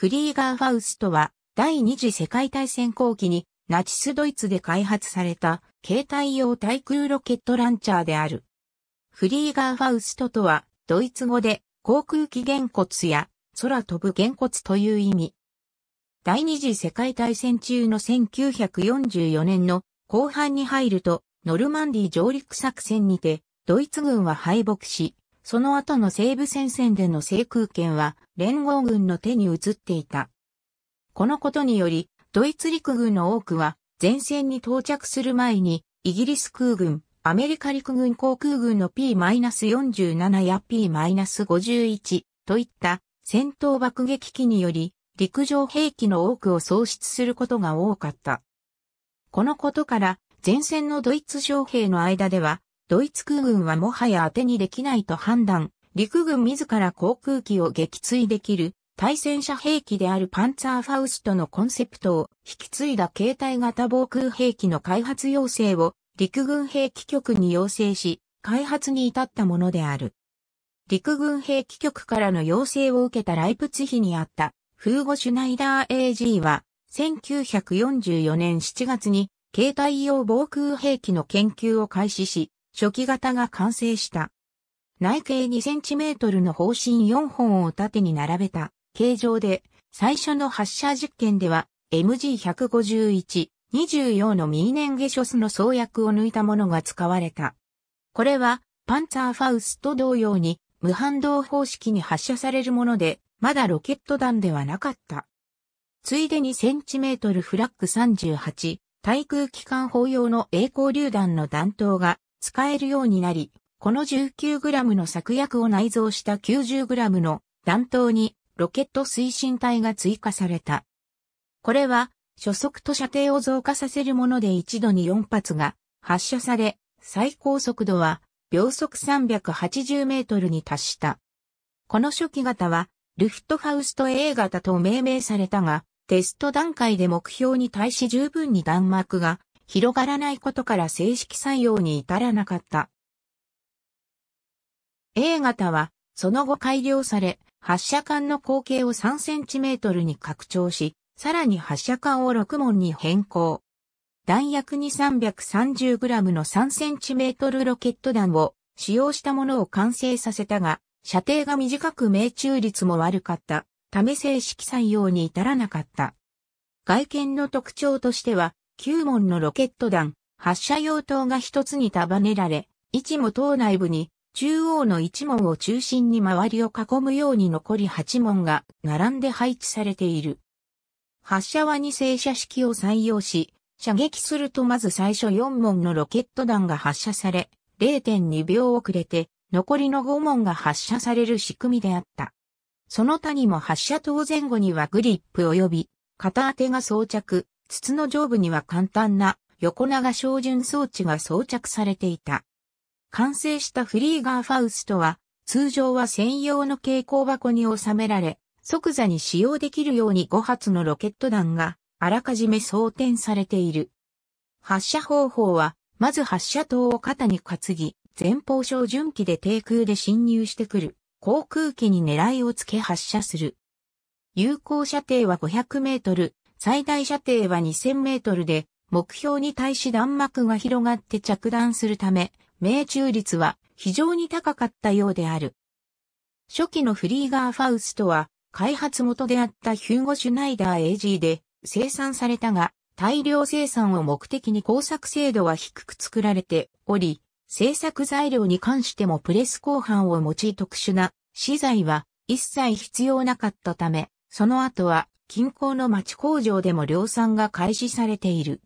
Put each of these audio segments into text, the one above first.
フリーガー・ファウストは、第二次世界大戦後期に、ナチスドイツで開発された、携帯用対空ロケットランチャーである。フリーガー・ファウストとは、ドイツ語で、航空機原骨や、空飛ぶ原骨という意味。第二次世界大戦中の1944年の後半に入ると、ノルマンディ上陸作戦にて、ドイツ軍は敗北し、その後の西部戦線での制空権は連合軍の手に移っていた。このことにより、ドイツ陸軍の多くは前線に到着する前に、イギリス空軍、アメリカ陸軍航空軍の P-47 や P-51 といった戦闘爆撃機により陸上兵器の多くを喪失することが多かった。このことから前線のドイツ将兵の間ではドイツ空軍はもはや当てにできないと判断陸軍自ら航空機を撃墜できる対戦車兵器であるパンツァーファウストのコンセプトを引き継いだ携帯型防空兵器の開発要請を陸軍兵器局に要請し、開発に至ったものである。陸軍兵器局からの要請を受けたライプツヒにあったフーゴ・シュナイダー AG は1944年7月に携帯用防空兵器の研究を開始し、初期型が完成した。内径 2cm の方針4本を縦に並べた形状で、最初の発射実験では MG151、24のミーネンゲショスの創薬を抜いたものが使われた。これはパンツァーファウスと同様に無反動方式に発射されるもので、まだロケット弾ではなかった。ついでに cm フラッグ38、対空機関砲用の栄光榴弾の弾頭が使えるようになり、この 19g の作薬を内蔵した 90g の弾頭にロケット推進体が追加された。これは、初速と射程を増加させるもので一度に4発が発射され、最高速度は秒速380メートルに達した。この初期型は、ルフトファウスト A 型と命名されたが、テスト段階で目標に対し十分に弾幕が広がらないことから正式採用に至らなかった。A 型は、その後改良され、発射管の口径を3センチメートルに拡張し、さらに発射管を6門に変更。弾薬に 330g の 3cm ロケット弾を使用したものを完成させたが、射程が短く命中率も悪かったため正式採用に至らなかった。外見の特徴としては、9門のロケット弾、発射用塔が一つに束ねられ、位置も塔内部に中央の一門を中心に周りを囲むように残り八門が並んで配置されている。発射は2正射式を採用し、射撃するとまず最初4門のロケット弾が発射され、0.2秒遅れて、残りの5門が発射される仕組みであった。その他にも発射当前後にはグリップ及び、片当てが装着、筒の上部には簡単な横長照準装置が装着されていた。完成したフリーガーファウストは、通常は専用の蛍光箱に収められ、即座に使用できるように5発のロケット弾があらかじめ装填されている。発射方法は、まず発射筒を肩に担ぎ、前方照準機で低空で侵入してくる航空機に狙いをつけ発射する。有効射程は500メートル、最大射程は2000メートルで、目標に対し弾幕が広がって着弾するため、命中率は非常に高かったようである。初期のフリーガーファウストは開発元であったヒューゴ・シュナイダー AG で生産されたが、大量生産を目的に工作精度は低く作られており、製作材料に関してもプレス後半を用い特殊な資材は一切必要なかったため、その後は近郊の町工場でも量産が開始されている。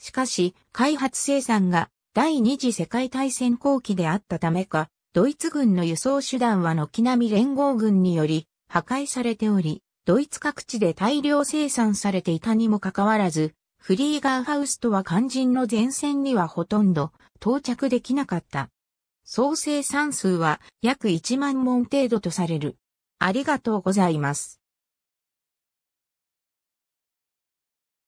しかし、開発生産が第二次世界大戦後期であったためか、ドイツ軍の輸送手段は軒並み連合軍により破壊されており、ドイツ各地で大量生産されていたにもかかわらず、フリーガーハウスとは肝心の前線にはほとんど到着できなかった。総生産数は約1万門程度とされる。ありがとうございます。